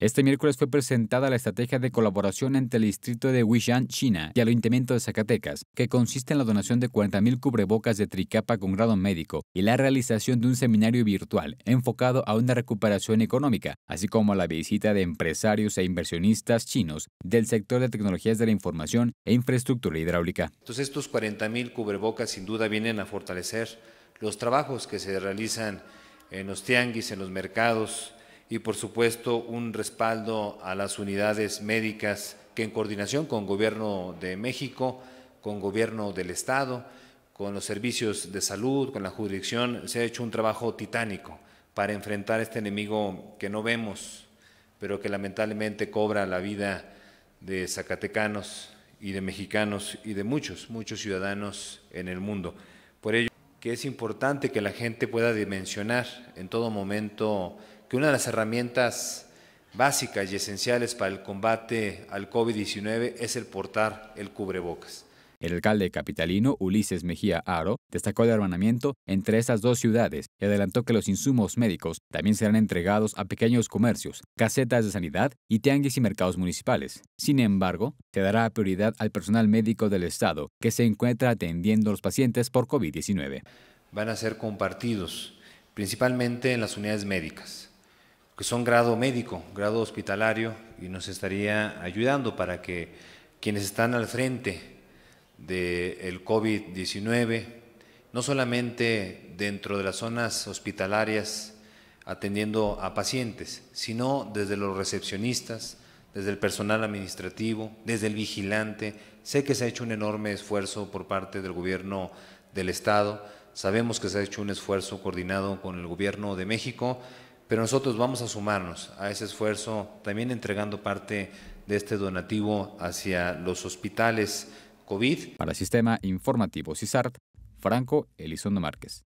Este miércoles fue presentada la estrategia de colaboración entre el distrito de Huishan, China, y el Ayuntamiento de Zacatecas, que consiste en la donación de 40.000 cubrebocas de tricapa con grado médico y la realización de un seminario virtual enfocado a una recuperación económica, así como la visita de empresarios e inversionistas chinos del sector de tecnologías de la información e infraestructura hidráulica. Entonces estos 40.000 cubrebocas sin duda vienen a fortalecer los trabajos que se realizan en los tianguis, en los mercados, y por supuesto un respaldo a las unidades médicas que en coordinación con Gobierno de México, con Gobierno del Estado, con los servicios de salud, con la jurisdicción, se ha hecho un trabajo titánico para enfrentar este enemigo que no vemos, pero que lamentablemente cobra la vida de zacatecanos y de mexicanos y de muchos, muchos ciudadanos en el mundo. Por ello que es importante que la gente pueda dimensionar en todo momento que una de las herramientas básicas y esenciales para el combate al COVID-19 es el portar el cubrebocas. El alcalde capitalino Ulises Mejía Aro destacó el hermanamiento entre estas dos ciudades y adelantó que los insumos médicos también serán entregados a pequeños comercios, casetas de sanidad y tianguis y mercados municipales. Sin embargo, se dará prioridad al personal médico del Estado que se encuentra atendiendo a los pacientes por COVID-19. Van a ser compartidos, principalmente en las unidades médicas que son grado médico, grado hospitalario, y nos estaría ayudando para que quienes están al frente del COVID-19, no solamente dentro de las zonas hospitalarias atendiendo a pacientes, sino desde los recepcionistas, desde el personal administrativo, desde el vigilante. Sé que se ha hecho un enorme esfuerzo por parte del gobierno del Estado, sabemos que se ha hecho un esfuerzo coordinado con el gobierno de México pero nosotros vamos a sumarnos a ese esfuerzo, también entregando parte de este donativo hacia los hospitales COVID. Para el Sistema Informativo CISART, Franco Elizondo Márquez.